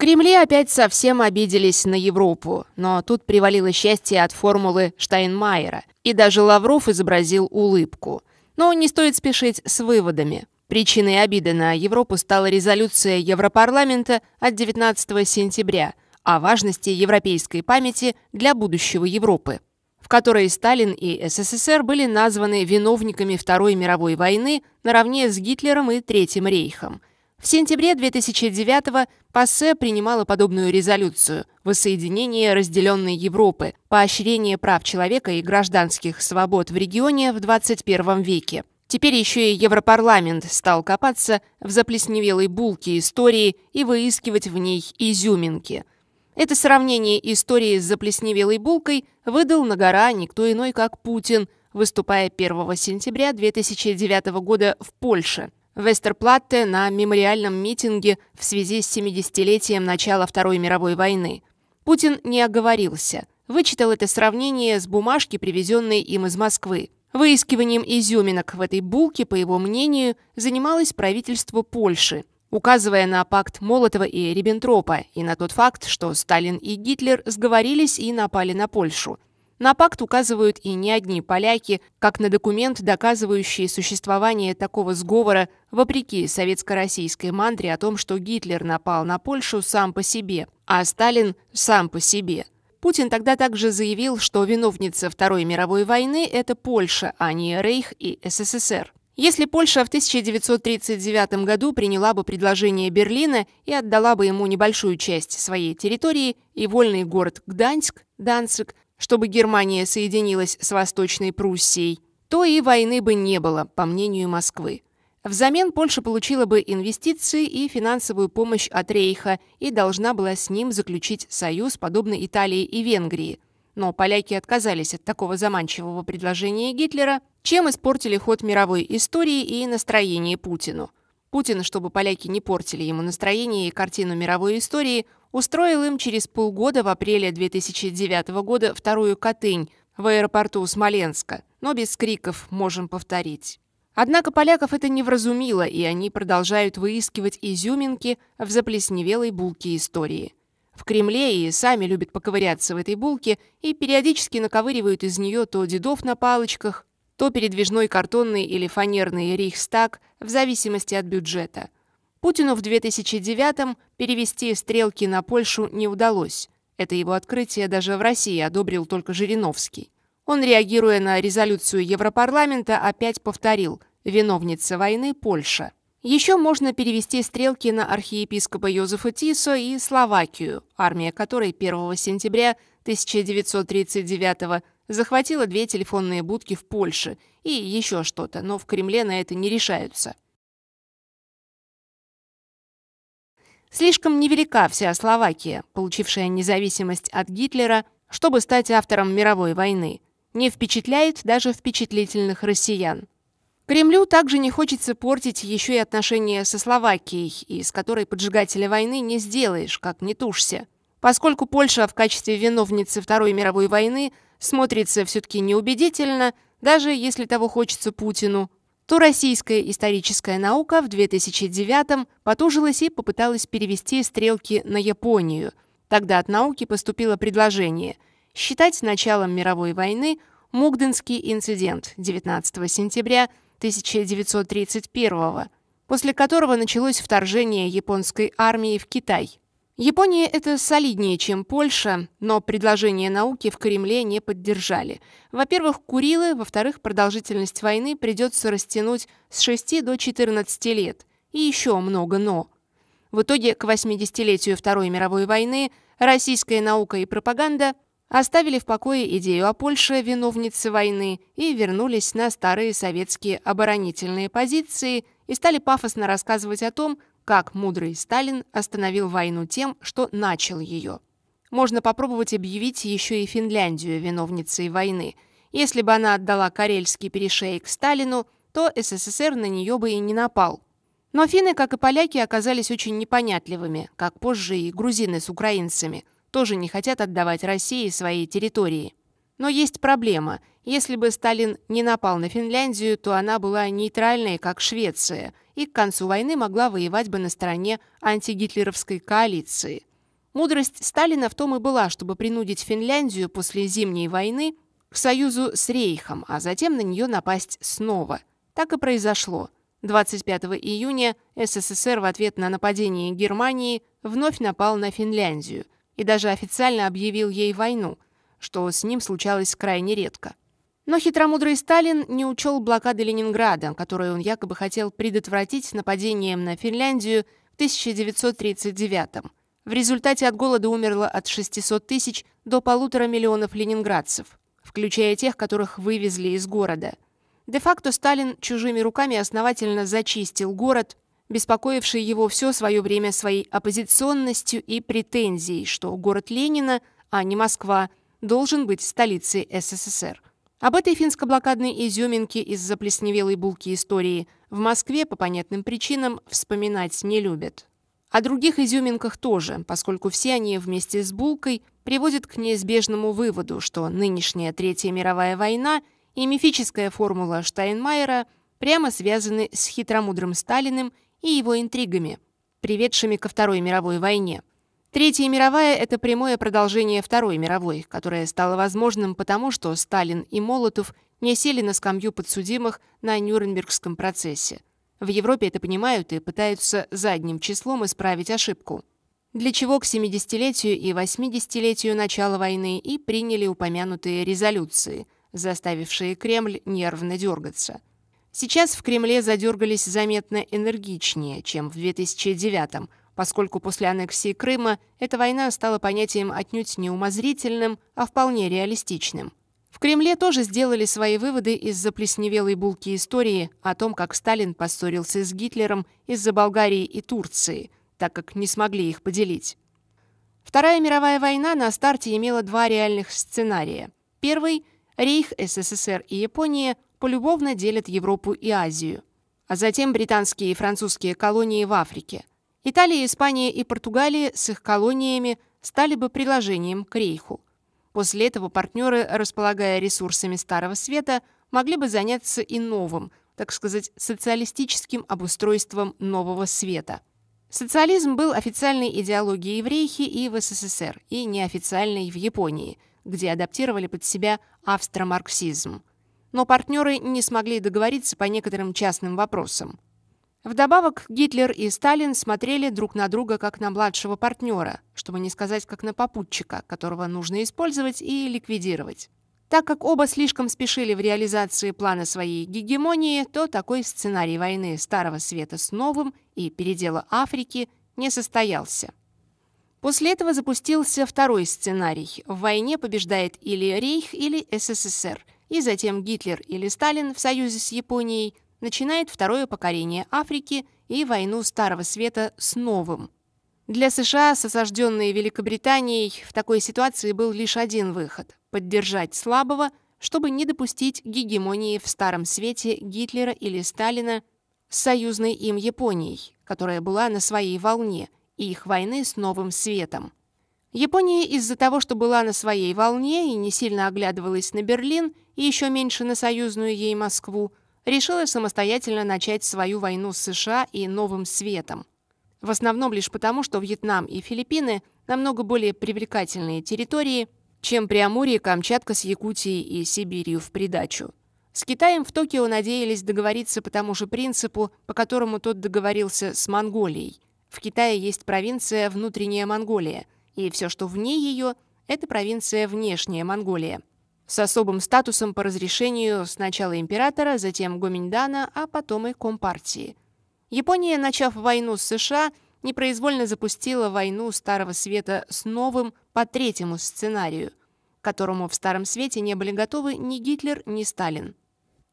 Кремле опять совсем обиделись на Европу, но тут привалило счастье от формулы Штайнмайера, и даже Лавров изобразил улыбку. Но не стоит спешить с выводами. Причиной обиды на Европу стала резолюция Европарламента от 19 сентября о важности европейской памяти для будущего Европы, в которой Сталин и СССР были названы виновниками Второй мировой войны наравне с Гитлером и Третьим рейхом – в сентябре 2009-го ПАСЕ принимала подобную резолюцию «Воссоединение разделенной Европы. Поощрение прав человека и гражданских свобод в регионе в 21 веке». Теперь еще и Европарламент стал копаться в заплесневелой булке истории и выискивать в ней изюминки. Это сравнение истории с заплесневелой булкой выдал на гора никто иной, как Путин, выступая 1 сентября 2009 года в Польше – Вестерплатте на мемориальном митинге в связи с 70-летием начала Второй мировой войны. Путин не оговорился. Вычитал это сравнение с бумажки, привезенной им из Москвы. Выискиванием изюминок в этой булке, по его мнению, занималось правительство Польши, указывая на пакт Молотова и Риббентропа и на тот факт, что Сталин и Гитлер сговорились и напали на Польшу – на пакт указывают и не одни поляки, как на документ, доказывающий существование такого сговора, вопреки советско-российской мантре о том, что Гитлер напал на Польшу сам по себе, а Сталин сам по себе. Путин тогда также заявил, что виновница Второй мировой войны – это Польша, а не Рейх и СССР. Если Польша в 1939 году приняла бы предложение Берлина и отдала бы ему небольшую часть своей территории и вольный город Гданьск, Данцик, чтобы Германия соединилась с Восточной Пруссией, то и войны бы не было, по мнению Москвы. Взамен Польша получила бы инвестиции и финансовую помощь от Рейха и должна была с ним заключить союз, подобный Италии и Венгрии. Но поляки отказались от такого заманчивого предложения Гитлера, чем испортили ход мировой истории и настроение Путину. Путин, чтобы поляки не портили ему настроение и картину мировой истории, устроил им через полгода в апреле 2009 года вторую Катынь в аэропорту Смоленска, но без криков можем повторить. Однако поляков это не вразумило, и они продолжают выискивать изюминки в заплесневелой булке истории. В Кремле и сами любят поковыряться в этой булке и периодически наковыривают из нее то дедов на палочках, то передвижной картонный или фанерный рейхстаг в зависимости от бюджета – Путину в 2009-м перевести стрелки на Польшу не удалось. Это его открытие даже в России одобрил только Жириновский. Он, реагируя на резолюцию Европарламента, опять повторил «Виновница войны – Польша». Еще можно перевести стрелки на архиепископа Йозефа Тисо и Словакию, армия которой 1 сентября 1939 захватила две телефонные будки в Польше и еще что-то, но в Кремле на это не решаются. Слишком невелика вся Словакия, получившая независимость от Гитлера, чтобы стать автором мировой войны. Не впечатляет даже впечатлительных россиян. Кремлю также не хочется портить еще и отношения со Словакией, из которой поджигателя войны не сделаешь, как не тушься. Поскольку Польша в качестве виновницы Второй мировой войны смотрится все-таки неубедительно, даже если того хочется Путину, то российская историческая наука в 2009-м потужилась и попыталась перевести стрелки на Японию. Тогда от науки поступило предложение считать началом мировой войны Мугденский инцидент 19 сентября 1931 года после которого началось вторжение японской армии в Китай. Япония это солиднее, чем Польша, но предложение науки в Кремле не поддержали. Во-первых, Курилы, во-вторых, продолжительность войны придется растянуть с 6 до 14 лет. И еще много «но». В итоге к 80-летию Второй мировой войны российская наука и пропаганда оставили в покое идею о Польше, виновнице войны, и вернулись на старые советские оборонительные позиции и стали пафосно рассказывать о том, как мудрый Сталин остановил войну тем, что начал ее. Можно попробовать объявить еще и Финляндию виновницей войны. Если бы она отдала Карельский перешеек Сталину, то СССР на нее бы и не напал. Но финны, как и поляки, оказались очень непонятливыми, как позже и грузины с украинцами, тоже не хотят отдавать России свои территории. Но есть проблема. Если бы Сталин не напал на Финляндию, то она была нейтральной, как Швеция, и к концу войны могла воевать бы на стороне антигитлеровской коалиции. Мудрость Сталина в том и была, чтобы принудить Финляндию после Зимней войны к союзу с Рейхом, а затем на нее напасть снова. Так и произошло. 25 июня СССР в ответ на нападение Германии вновь напал на Финляндию и даже официально объявил ей войну, что с ним случалось крайне редко. Но хитромудрый Сталин не учел блокады Ленинграда, которую он якобы хотел предотвратить нападением на Финляндию в 1939 -м. В результате от голода умерло от 600 тысяч до полутора миллионов ленинградцев, включая тех, которых вывезли из города. Де-факто Сталин чужими руками основательно зачистил город, беспокоивший его все свое время своей оппозиционностью и претензией, что город Ленина, а не Москва, должен быть столицей СССР. Об этой финско-блокадной изюминке из заплесневелой булки истории в Москве по понятным причинам вспоминать не любят. О других изюминках тоже, поскольку все они вместе с булкой приводят к неизбежному выводу, что нынешняя Третья мировая война и мифическая формула Штайнмайера прямо связаны с хитромудрым Сталиным и его интригами, приведшими ко Второй мировой войне – Третья мировая – это прямое продолжение Второй мировой, которая стала возможным потому, что Сталин и Молотов не сели на скамью подсудимых на Нюрнбергском процессе. В Европе это понимают и пытаются задним числом исправить ошибку. Для чего к 70-летию и 80-летию начала войны и приняли упомянутые резолюции, заставившие Кремль нервно дергаться. Сейчас в Кремле задергались заметно энергичнее, чем в 2009 году, поскольку после аннексии Крыма эта война стала понятием отнюдь не умозрительным, а вполне реалистичным. В Кремле тоже сделали свои выводы из заплесневелой булки истории о том, как Сталин поссорился с Гитлером из-за Болгарии и Турции, так как не смогли их поделить. Вторая мировая война на старте имела два реальных сценария. Первый – Рейх, СССР и Япония полюбовно делят Европу и Азию, а затем британские и французские колонии в Африке. Италия, Испания и Португалия с их колониями стали бы приложением к рейху. После этого партнеры, располагая ресурсами Старого Света, могли бы заняться и новым, так сказать, социалистическим обустройством Нового Света. Социализм был официальной идеологией в Рейхе и в СССР, и неофициальной в Японии, где адаптировали под себя австромарксизм. Но партнеры не смогли договориться по некоторым частным вопросам. Вдобавок, Гитлер и Сталин смотрели друг на друга как на младшего партнера, чтобы не сказать как на попутчика, которого нужно использовать и ликвидировать. Так как оба слишком спешили в реализации плана своей гегемонии, то такой сценарий войны Старого Света с Новым и передела Африки не состоялся. После этого запустился второй сценарий. В войне побеждает или Рейх, или СССР, и затем Гитлер или Сталин в союзе с Японией – начинает второе покорение Африки и войну Старого Света с Новым. Для США, с осажденной Великобританией, в такой ситуации был лишь один выход – поддержать слабого, чтобы не допустить гегемонии в Старом Свете Гитлера или Сталина с союзной им Японией, которая была на своей волне, и их войны с Новым Светом. Япония из-за того, что была на своей волне и не сильно оглядывалась на Берлин и еще меньше на союзную ей Москву, решила самостоятельно начать свою войну с США и Новым Светом. В основном лишь потому, что Вьетнам и Филиппины намного более привлекательные территории, чем Приамурье, Камчатка с Якутией и Сибирью в придачу. С Китаем в Токио надеялись договориться по тому же принципу, по которому тот договорился с Монголией. В Китае есть провинция «Внутренняя Монголия», и все, что вне ее, это провинция «Внешняя Монголия», с особым статусом по разрешению сначала императора, затем Гоминдана, а потом и Компартии. Япония, начав войну с США, непроизвольно запустила войну Старого Света с новым по третьему сценарию, к которому в Старом Свете не были готовы ни Гитлер, ни Сталин.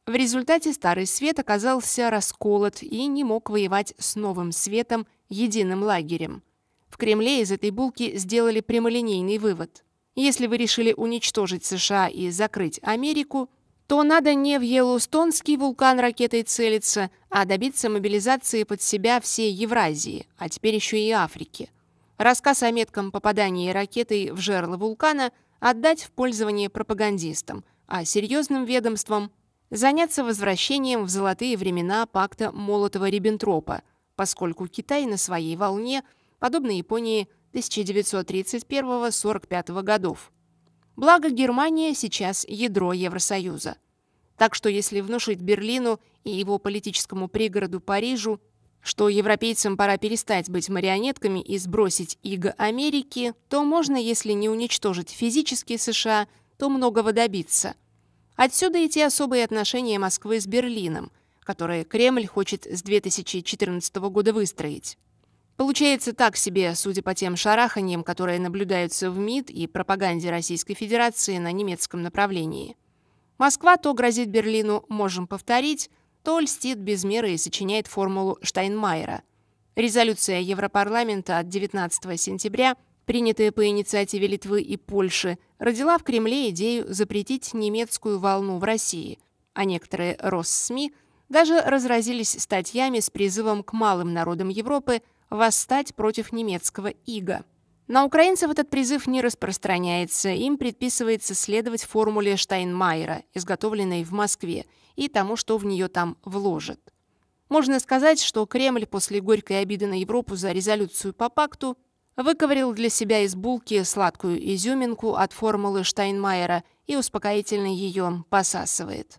В результате Старый Свет оказался расколот и не мог воевать с Новым Светом единым лагерем. В Кремле из этой булки сделали прямолинейный вывод. Если вы решили уничтожить США и закрыть Америку, то надо не в Йеллоустонский вулкан ракетой целиться, а добиться мобилизации под себя всей Евразии, а теперь еще и Африки. Рассказ о метком попадании ракетой в жерло вулкана отдать в пользование пропагандистам, а серьезным ведомствам заняться возвращением в золотые времена пакта Молотова-Риббентропа, поскольку Китай на своей волне, подобно Японии, 1931-45 годов. Благо Германия сейчас ядро Евросоюза. Так что если внушить Берлину и его политическому пригороду Парижу, что европейцам пора перестать быть марионетками и сбросить иго Америки, то можно, если не уничтожить физически США, то многого добиться. Отсюда и те особые отношения Москвы с Берлином, которые Кремль хочет с 2014 года выстроить. Получается так себе, судя по тем шараханиям, которые наблюдаются в МИД и пропаганде Российской Федерации на немецком направлении. Москва то грозит Берлину «можем повторить», то льстит без меры и сочиняет формулу Штайнмайера. Резолюция Европарламента от 19 сентября, принятая по инициативе Литвы и Польши, родила в Кремле идею запретить немецкую волну в России, а некоторые Россми даже разразились статьями с призывом к малым народам Европы – восстать против немецкого ига. На украинцев этот призыв не распространяется, им предписывается следовать формуле Штайнмайера, изготовленной в Москве, и тому, что в нее там вложат. Можно сказать, что Кремль после горькой обиды на Европу за резолюцию по пакту выковырил для себя из булки сладкую изюминку от формулы Штайнмайера и успокоительно ее посасывает.